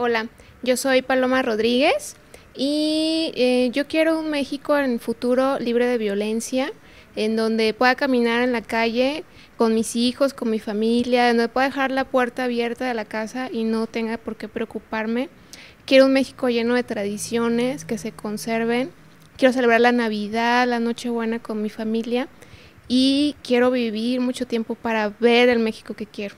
Hola, yo soy Paloma Rodríguez y eh, yo quiero un México en futuro libre de violencia, en donde pueda caminar en la calle con mis hijos, con mi familia, donde pueda dejar la puerta abierta de la casa y no tenga por qué preocuparme. Quiero un México lleno de tradiciones que se conserven. Quiero celebrar la Navidad, la Nochebuena con mi familia y quiero vivir mucho tiempo para ver el México que quiero.